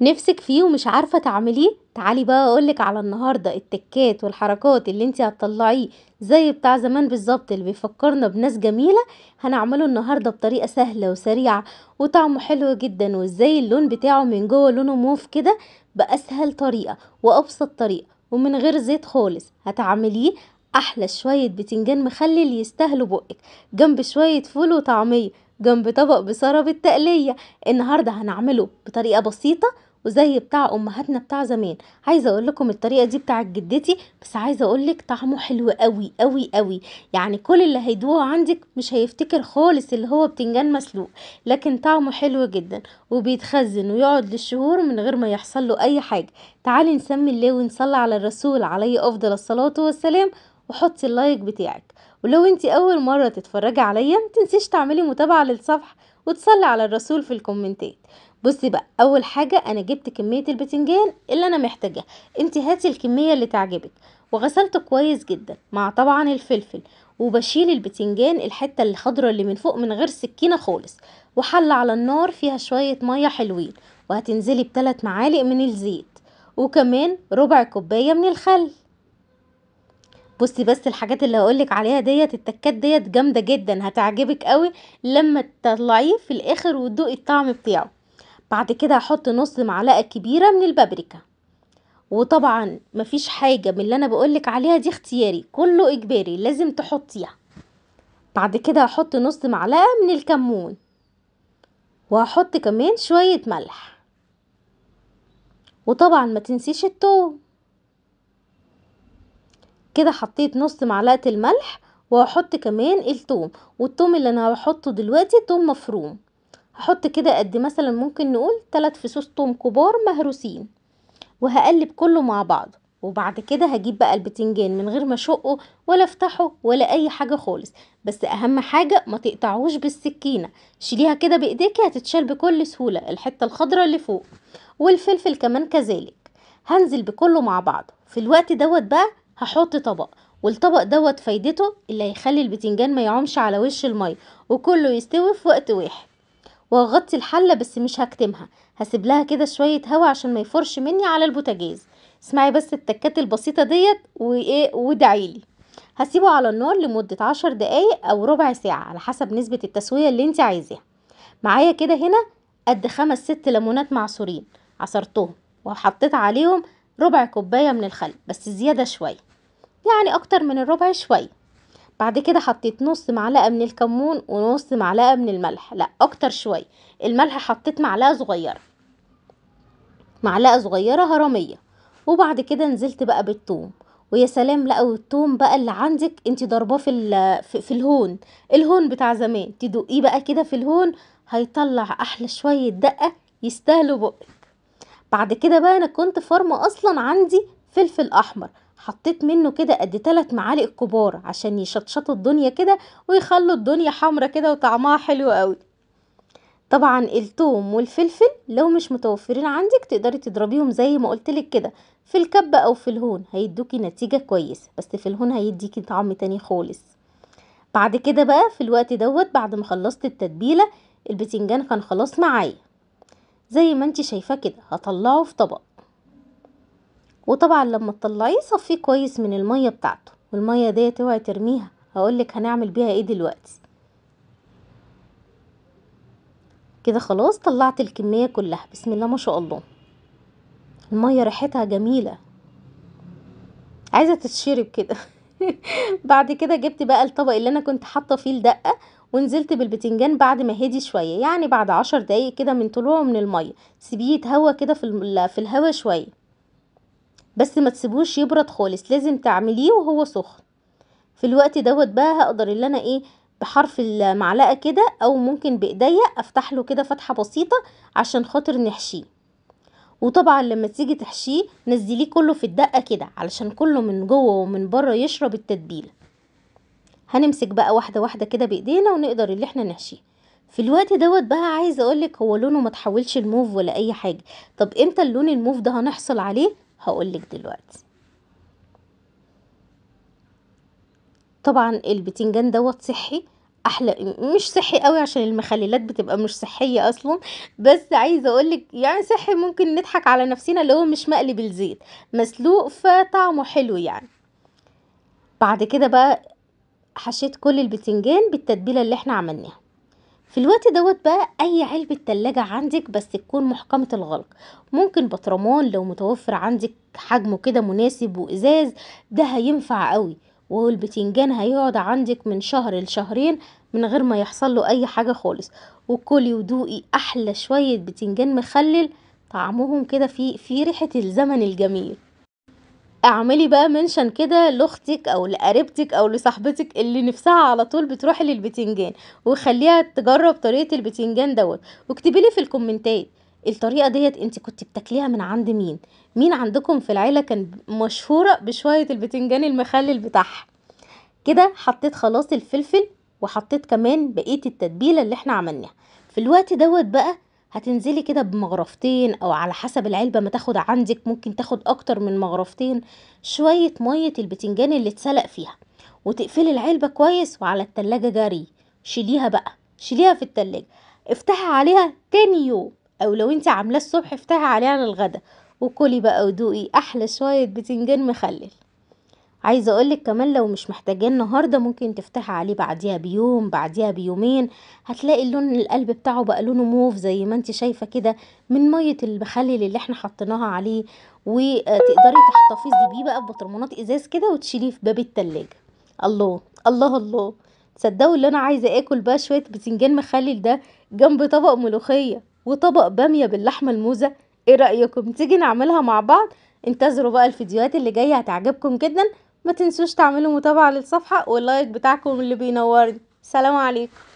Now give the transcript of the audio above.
نفسك فيه ومش عارفة تعمليه تعالي بقى اقولك على النهاردة التكات والحركات اللي انت هتطلعيه زي بتاع زمان بالظبط اللي بيفكرنا بناس جميلة هنعمله النهاردة بطريقة سهلة وسريعة وطعمه حلو جدا وازاي اللون بتاعه من جوه لونه موف كده بأسهل طريقة وأبسط طريقة ومن غير زيت خالص هتعمليه أحلى شوية بتنجان مخلل يستاهلوا بقك جنب شوية فول وطعمية جنب طبق بسرب التقلية النهاردة هنعمله بطريقة بسيطة وزي بتاع امهاتنا بتاع زمان عايزه اقول لكم الطريقه دي بتاعت جدتي بس عايزه اقول لك طعمه حلو قوي قوي قوي يعني كل اللي هيدوقه عندك مش هيفتكر خالص اللي هو بتنجان مسلوق لكن طعمه حلو جدا وبيتخزن ويقعد للشهور من غير ما يحصل له اي حاجه تعالي نسمي الله ونصلي على الرسول عليه افضل الصلاه والسلام وحطي اللايك بتاعك ولو انت اول مره تتفرجي عليا متنسيش تعملي متابعه للصفحه وتصلي على الرسول في الكومنتات بصي بقى اول حاجه انا جبت كميه البتنجان اللي انا محتاجاها انت هاتي الكميه اللي تعجبك وغسلته كويس جدا مع طبعا الفلفل وبشيل البتنجان الحته الخضراء اللي من فوق من غير سكينه خالص وحله على النار فيها شويه ميه حلوين وهتنزلي بثلاث معالق من الزيت وكمان ربع كوبايه من الخل بصي بس الحاجات اللي هقولك عليها ديت التكات ديت جامده جدا هتعجبك قوي لما تطلعيه في الاخر وتدوقي الطعم بتاعه بعد كده هحط نص معلقة كبيرة من البابريكا وطبعا مفيش حاجة من اللي انا بقولك عليها دي اختياري كله اجباري لازم تحطيها بعد كده هحط نص معلقة من الكمون وهحط كمان شوية ملح وطبعا ما تنسيش التوم كده حطيت نص معلقة الملح وهحط كمان التوم والتوم اللي انا هحطه دلوقتي توم مفروم هحط كده قد مثلا ممكن نقول تلات فصوص توم كبار مهروسين وهقلب كله مع بعض وبعد كده هجيب بقى البتنجان من غير ما اشقه ولا افتحه ولا اي حاجة خالص بس اهم حاجة ما تقطعوش بالسكينة شيليها كده بايديكي هتتشال بكل سهولة الحتة الخضراء اللي فوق والفلفل كمان كذلك هنزل بكله مع بعض في الوقت دوت بقى هحط طبق والطبق دوت فايدته اللي هيخلي البتنجان ما يعومش على وش المية وكله يستوي في وقت واحد وهغطي الحله بس مش هكتمها هسيب لها كده شويه هوا عشان ما يفرش مني على البوتاجاز اسمعي بس التكات البسيطه ديت وايه وادعيلي هسيبه على النار لمده عشر دقايق او ربع ساعه على حسب نسبه التسويه اللي انت عايزاها معايا كده هنا قد خمس ست ليمونات معصورين عصرتهم وحطيت عليهم ربع كوبايه من الخل بس زياده شويه يعني اكتر من الربع شويه بعد كده حطيت نص معلقه من الكمون ونص معلقه من الملح لا اكتر شويه الملح حطيت معلقه صغيره معلقه صغيره هرميه وبعد كده نزلت بقى بالثوم ويا سلام لا والثوم بقى اللي عندك انت ضرباه في في الهون الهون بتاع زمان تدقيه بقى كده في الهون هيطلع احلى شويه دقه يستاهلوا بقك بعد كده بقى انا كنت فارمه اصلا عندي فلفل احمر حطيت منه كده قد ثلاث معالق كبار عشان يشطشطوا الدنيا كده ويخلوا الدنيا حمرة كده وطعمها حلو قوي طبعا التوم والفلفل لو مش متوفرين عندك تقدري تضربيهم زي ما قلتلك كده في الكبة او في الهون هيدوكي نتيجة كويسة بس في الهون هيديكي طعم تاني خالص بعد كده بقى في الوقت دوت بعد ما خلصت التتبيلة البتنجان كان خلاص معايا زي ما انت شايفاه كده هطلعه في طبق وطبعا لما تطلعيه صفيه كويس من الميه بتاعته والميه ديت اوعي ترميها هقولك هنعمل بيها ايه دلوقتي كده خلاص طلعت الكميه كلها بسم الله ما شاء الله الميه ريحتها جميله عايزه تتشرب كده بعد كده جبت بقى الطبق اللي انا كنت حاطه فيه الدقه ونزلت بالبتنجان بعد ما هدي شويه يعني بعد عشر دقايق كده من طلوعه من الميه سيبيه يتهوى كده في الهوا شويه بس ما تسيبوش يبرد خالص لازم تعمليه وهو سخن في الوقت دوت بقى هقدر ان انا ايه بحرف المعلقه كده او ممكن بايديا افتح له كده فتحه بسيطه عشان خاطر نحشيه وطبعا لما تيجي تحشيه نزليه كله في الدقه كده علشان كله من جوه ومن بره يشرب التتبيله هنمسك بقى واحده واحده كده بايدينا ونقدر اللي احنا نحشيه في الوقت دوت بقى عايزه اقولك هو لونه ما تحولش الموف ولا اي حاجه طب امتى اللون الموف ده هنحصل عليه هقولك دلوقتي طبعا البتنجان دوت صحي احلى مش صحي قوي عشان المخللات بتبقى مش صحيه اصلا بس عايزه اقولك يعني صحي ممكن نضحك على نفسنا اللي هو مش مقلي بالزيت مسلوق فطعمه حلو يعني بعد كده بقى حشيت كل البتنجان بالتتبيله اللي احنا عملناها في الوقت دوت بقى اي علبة تلاجة عندك بس تكون محكمة الغلق ممكن بطرمان لو متوفر عندك حجمه كده مناسب وازاز ده هينفع قوي والبتنجان هيقعد عندك من شهر لشهرين من غير ما يحصل له اي حاجة خالص وكلي ودوقي احلى شوية بتنجان مخلل طعمهم كده في في ريحة الزمن الجميل اعملي بقى منشن كده لاختك او لقريبتك او لصاحبتك اللي نفسها على طول بتروحي للبتنجان وخليها تجرب طريقه البتنجان دوت واكتبي لي في الكومنتات الطريقه ديت انت كنت بتاكليها من عند مين مين عندكم في العيله كان مشهوره بشويه البتنجان المخلل بتاعها كده حطيت خلاص الفلفل وحطيت كمان بقيه التتبيله اللي احنا عملناها في الوقت دوت بقى هتنزلي كده بمغرفتين أو على حسب العلبة ما تاخد عندك ممكن تاخد أكتر من مغرفتين شوية مية البتنجان اللي اتسلق فيها وتقفلي العلبة كويس وعلى التلاجة جري شيليها بقى شيليها في التلاجة افتحي عليها تاني يوم أو لو انت عاملاه الصبح افتحي عليها للغدا وكلي بقى ودوقي أحلى شوية بتنجان مخلل عايزه اقولك كمان لو مش محتاجاه النهارده ممكن تفتحي عليه بعديها بيوم بعديها بيومين هتلاقي اللون القلب بتاعه بقى لونه موف زي ما انت شايفه كده من ميه المخلل اللي احنا حطيناها عليه وتقدري تحتفظي بيه بقى ببطرمونات ازاز كده وتشيليه في باب التلاجة الله الله الله تصدقوا اللي انا عايزه اكل بقى شويه بتنجان مخلل ده جنب طبق ملوخيه وطبق باميه باللحمه الموزه ايه رايكم تيجي نعملها مع بعض انتظروا بقى الفيديوهات اللي جايه هتعجبكم جدا ما تنسوش تعملوا متابعة للصفحة واللايك بتاعكم اللي بينورني سلام عليكم